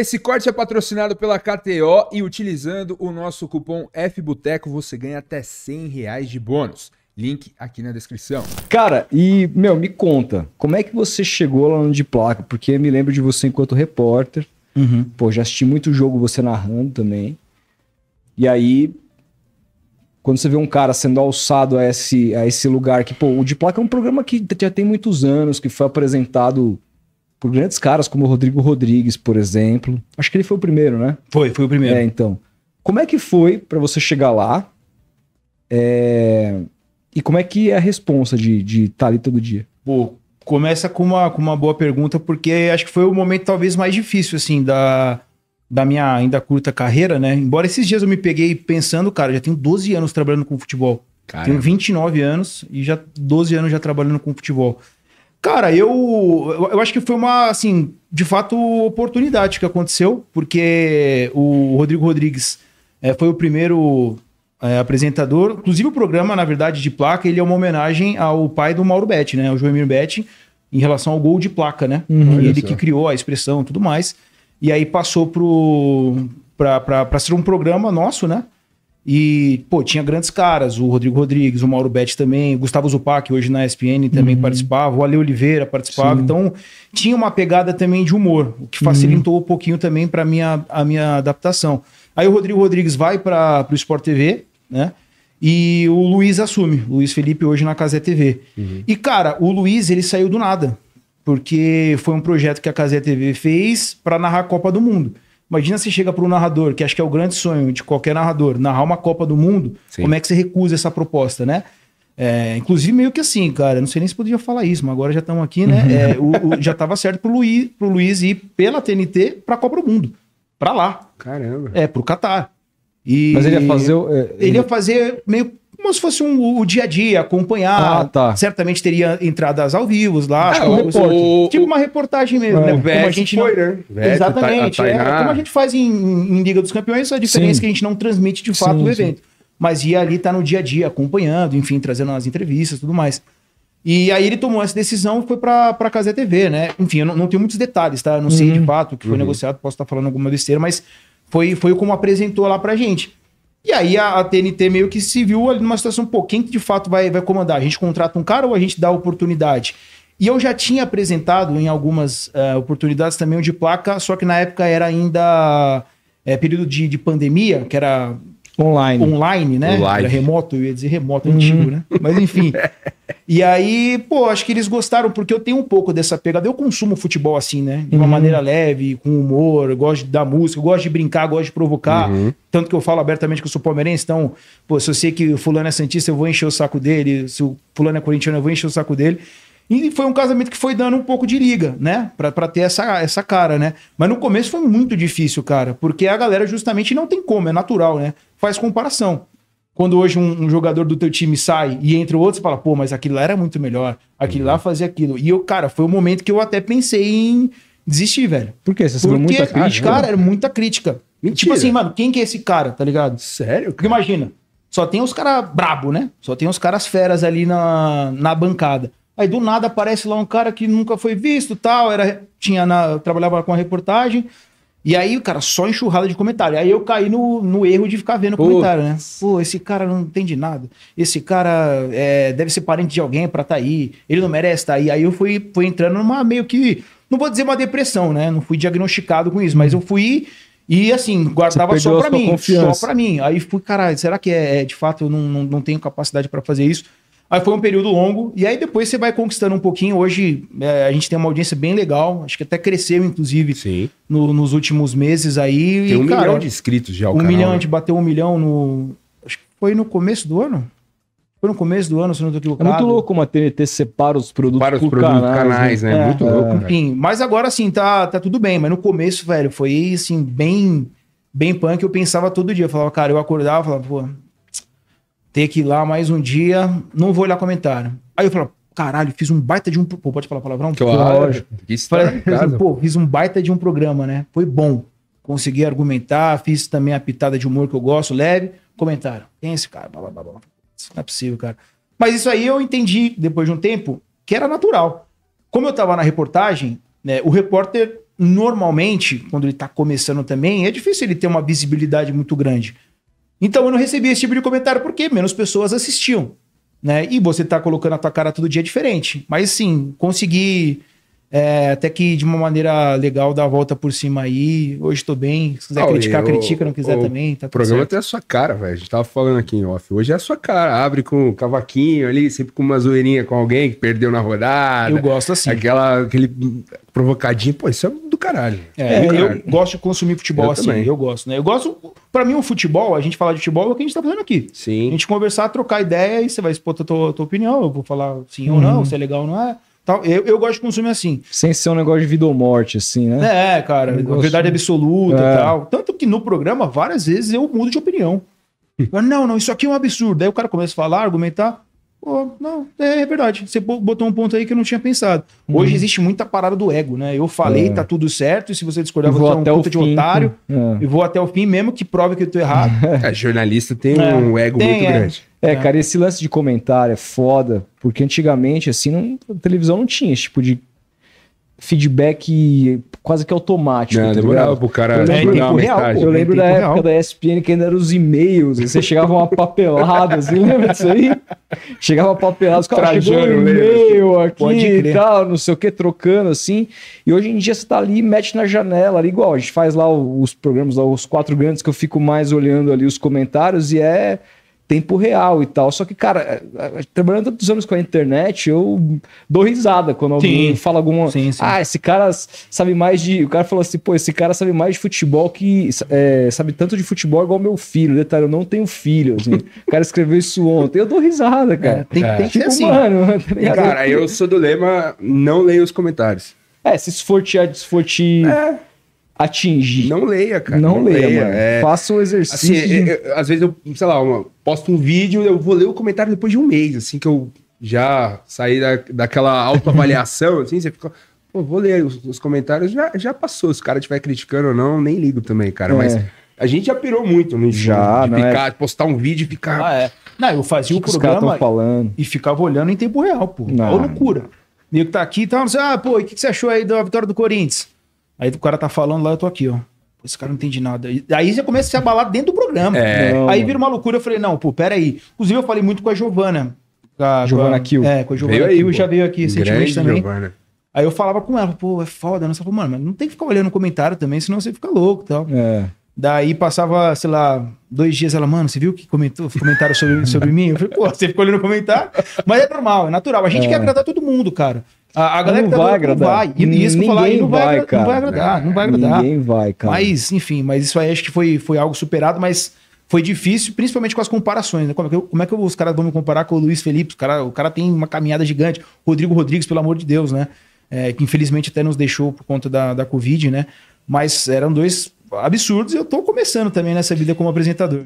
Esse corte é patrocinado pela KTO e utilizando o nosso cupom FBUTECO você ganha até 100 reais de bônus. Link aqui na descrição. Cara, e, meu, me conta, como é que você chegou lá no de placa? Porque me lembro de você enquanto repórter. Uhum. Pô, já assisti muito jogo você narrando também. E aí, quando você vê um cara sendo alçado a esse, a esse lugar que, pô, o de placa é um programa que já tem muitos anos, que foi apresentado por grandes caras como o Rodrigo Rodrigues, por exemplo. Acho que ele foi o primeiro, né? Foi, foi o primeiro. É, então. Como é que foi para você chegar lá? É... E como é que é a responsa de, de estar tá ali todo dia? Pô, começa com uma, com uma boa pergunta, porque acho que foi o momento talvez mais difícil, assim, da, da minha ainda curta carreira, né? Embora esses dias eu me peguei pensando, cara, já tenho 12 anos trabalhando com futebol. Caramba. Tenho 29 anos e já 12 anos já trabalhando com futebol. Cara, eu, eu acho que foi uma, assim, de fato, oportunidade que aconteceu, porque o Rodrigo Rodrigues é, foi o primeiro é, apresentador. Inclusive, o programa, na verdade, de placa, ele é uma homenagem ao pai do Mauro Betti, né? O Joemir Betti, em relação ao gol de placa, né? Uhum, ele que criou a expressão e tudo mais. E aí passou para ser um programa nosso, né? E, pô, tinha grandes caras, o Rodrigo Rodrigues, o Mauro Betti também, o Gustavo Zupac, hoje na ESPN também uhum. participava, o Ale Oliveira participava. Sim. Então, tinha uma pegada também de humor, o que facilitou uhum. um pouquinho também para minha, a minha adaptação. Aí o Rodrigo Rodrigues vai para o Sport TV, né? E o Luiz assume, Luiz Felipe hoje na Casé TV. Uhum. E, cara, o Luiz, ele saiu do nada, porque foi um projeto que a Casé TV fez para narrar a Copa do Mundo. Imagina se chega para um narrador, que acho que é o grande sonho de qualquer narrador, narrar uma Copa do Mundo, Sim. como é que você recusa essa proposta, né? É, inclusive, meio que assim, cara, não sei nem se podia falar isso, mas agora já estamos aqui, né? Uhum. É, o, o, já estava certo para Luiz, Luiz ir pela TNT para a Copa do Mundo. para lá. Caramba. É, para o Catar. E mas ele ia fazer. Ele, é, ele ia fazer meio como se fosse um, o dia a dia, acompanhar. Ah, tá. Certamente teria entradas ao vivo lá. É, o, o, tipo uma reportagem mesmo, né? É. como a gente não... Né? Tá- Exatamente. É. como a gente faz em, em Liga dos Campeões, a diferença é que a gente não transmite de fato sim, o evento. Sim. Mas ia ali estar tá no dia a dia, acompanhando, enfim, trazendo as entrevistas e tudo mais. E aí ele tomou essa decisão e foi pra, pra Casé TV, né? Enfim, eu não, não tenho muitos detalhes, tá? Eu não uhum. sei de uhum. fato o que foi uhum. negociado, posso estar tá falando alguma besteira, mas foi, foi como apresentou lá pra gente. E aí a, a, TNT meio que se viu ali numa situação, pô, quem de fato vai, vai comandar? A gente contrata um cara ou a gente dá a oportunidade? E eu já tinha apresentado em algumas uh, oportunidades também o de placa, só que na época era ainda é, período de, de pandemia, que era Online. Online, né? Era remoto, eu ia dizer remoto, uhum. antigo, né? Mas enfim. e aí, pô, acho que eles gostaram, porque eu tenho um pouco dessa pegada. Eu consumo futebol assim, né? De uma uhum. maneira leve, com humor, gosto da música, gosto de brincar, gosto de provocar. Uhum. Tanto que eu falo abertamente que eu sou palmeirense, então, pô, se eu sei que fulano é Santista, eu vou encher o saco dele. Se o fulano é corintiano, eu vou encher o saco dele. E foi um casamento que foi dando um pouco de liga, né? Pra, pra ter essa, essa cara, né? Mas no começo foi muito difícil, cara, porque a galera justamente não tem como, é natural, né? Faz comparação. Quando hoje um, um jogador do teu time sai e entra outro, você fala, pô, mas aquilo lá era muito melhor, aquilo uhum. lá fazia aquilo. E eu, cara, foi o um momento que eu até pensei em desistir, velho. Por quê? Você porque, muita crítica? Cara, era muita crítica. Tipo Mentira. Tipo assim, mano, quem que é esse cara, tá ligado? Sério? Porque imagina, só tem os caras brabo, né? Só tem os caras feras ali na, na bancada. Aí do nada aparece lá um cara que nunca foi visto, tal, era tinha na trabalhava com a reportagem. E aí, cara, só enxurrada de comentário. Aí eu caí no, no erro de ficar vendo Pô. comentário, né? Pô, esse cara não entende nada. Esse cara é, deve ser parente de alguém pra tá aí. Ele não merece tá aí. Aí eu fui, fui entrando numa meio que. Não vou dizer uma depressão, né? Não fui diagnosticado com isso, mas eu fui e assim, guardava só pra mim. Confiança. Só pra mim. Aí fui, caralho, será que é, é de fato eu não, não, não tenho capacidade para fazer isso? Aí foi um período longo, e aí depois você vai conquistando um pouquinho. Hoje é, a gente tem uma audiência bem legal, acho que até cresceu, inclusive, no, nos últimos meses aí. Tem um e, cara, milhão de inscritos já, o um canal. milhão, né? a gente bateu um milhão no. Acho que foi no começo do ano? Foi no começo do ano, se não estou equivocado. É muito louco uma TNT separa os produtos para os produtos canais, né? canais né? É, muito é, louco. Enfim, mas agora assim, tá, tá tudo bem. Mas no começo, velho, foi assim, bem bem punk, eu pensava todo dia. Eu falava, cara, eu acordava, falava, pô, ter que ir lá mais um dia, não vou olhar comentário. Aí eu falo, caralho, fiz um baita de um. Pô, pode falar palavrão? Claro, lógico. Falei, pô, fiz um baita de um programa, né? Foi bom. Consegui argumentar, fiz também a pitada de humor que eu gosto, leve. Comentaram. Quem é esse cara? Blá, blá, blá. Isso não é possível, cara. Mas isso aí eu entendi depois de um tempo que era natural. Como eu tava na reportagem, né, o repórter, normalmente, quando ele tá começando também, é difícil ele ter uma visibilidade muito grande. Então eu não recebia esse tipo de comentário porque menos pessoas assistiam, né? E você tá colocando a tua cara todo dia diferente. Mas sim, consegui é, até que de uma maneira legal dar a volta por cima aí. Hoje tô bem. Se quiser criticar, critica. Não quiser o, também. Tá o programa certo. tem a sua cara, velho. A gente tava falando aqui em off. Hoje é a sua cara. Abre com um cavaquinho ali, sempre com uma zoeirinha com alguém que perdeu na rodada. Eu gosto assim. Aquela, aquele provocadinho. Pô, isso é do caralho. É, é eu gosto de consumir futebol eu assim. Também. Eu gosto, né? Eu gosto. Para mim, o futebol, a gente falar de futebol é o que a gente tá fazendo aqui. Sim. A gente conversar, trocar ideia, e você vai expor a tua, tua opinião, eu vou falar sim uhum. ou não, uhum. se é legal ou não é. Tal. Eu, eu gosto de consumir assim. Sem ser um negócio de vida ou morte, assim, né? É, cara, verdade absoluta é. e tal. Tanto que no programa, várias vezes eu mudo de opinião. Eu, não, não, isso aqui é um absurdo. Aí o cara começa a falar, argumentar. Pô, não, é, é, verdade. Você botou um ponto aí que eu não tinha pensado. Hoje uhum. existe muita parada do ego, né? Eu falei, é. tá tudo certo, e se você discordar, você é um puta de otário, é. e vou até o fim mesmo, que prove que eu tô errado. É, jornalista tem é. um ego tem, muito é. grande. É, é, cara, esse lance de comentário é foda, porque antigamente, assim, não, a televisão não tinha esse tipo de feedback quase que automático. Não, é tá demorava pro cara. Eu lembro, é, real, eu né? lembro da época real. da ESPN que ainda eram os e-mails. Assim, você chegava uma papelada, assim, lembra disso aí? Chegava papelada, os caras chegou um e-mail aqui e tal, não sei o que, trocando assim. E hoje em dia você tá ali, mete na janela, ali, igual a gente faz lá os programas, lá, os quatro grandes que eu fico mais olhando ali os comentários e é tempo real e tal. Só que, cara, trabalhando tantos anos com a internet, eu dou risada quando alguém fala alguma. Sim, sim. Ah, esse cara sabe mais de. O cara falou assim, pô, esse cara sabe mais de futebol que. É, sabe tanto de futebol igual meu filho. Detalhe, eu não tenho filho. Assim. o cara escreveu isso ontem. Eu dou risada, é, cara. É, tem, é. tem que tipo, ser tipo, assim. Mano, tá cara, eu sou do lema, não leio os comentários. É, se for desfortir. É atingir. Não leia, cara. Não, não leia, leia, mano. É... Faça um assim, exercício. Assim, de... é, é, às vezes eu, sei lá, uma, posto um vídeo, eu vou ler o comentário depois de um mês, assim, que eu já saí da, daquela autoavaliação, assim, você fica. Pô, vou ler os, os, comentários, já, já passou. Se o cara estiver criticando ou não, nem ligo também, cara. É. Mas a gente já pirou muito no Já, de, é. de ficar, postar um vídeo e ficar. Ah, é. Não, eu fazia o, que programa falando? e ficava olhando em tempo real, pô. Não. Ou loucura. Nego tá aqui e tá, ah, pô, o que, que você achou aí da vitória do Corinthians? Aí o cara tá falando lá, eu tô aqui, ó. Esse cara não entende nada. E aí você começa a se abalar dentro do programa. É. Aí vira uma loucura. Eu falei, não, pô, peraí. Inclusive, eu falei muito com a Giovana. a, Giovana Kill. É, com a Giovana Kill. já veio aqui recentemente também. Giovana. Aí eu falava com ela, pô, é foda. Né? Ela falou, mano, não tem que ficar olhando o comentário também, senão você fica louco e tal. É. Daí passava, sei lá, dois dias ela, mano, você viu que comentou, comentaram sobre, sobre mim? Eu falei, pô, você ficou olhando o comentário. Mas é normal, é natural. A gente é. quer agradar todo mundo, cara. A, a galera não, tá vai agradar. Vai. E, isso que eu falar não vai, cara. não vai agradar, não vai agradar. Ninguém vai, cara. Mas, enfim, mas isso aí acho que foi, foi algo superado, mas foi difícil, principalmente com as comparações, né? Como é que, eu, como é que os caras vão me comparar com o Luiz Felipe? O cara, o cara tem uma caminhada gigante. Rodrigo Rodrigues, pelo amor de Deus, né? É, que infelizmente até nos deixou por conta da, da Covid, né? Mas eram dois absurdos e eu tô começando também nessa vida como apresentador.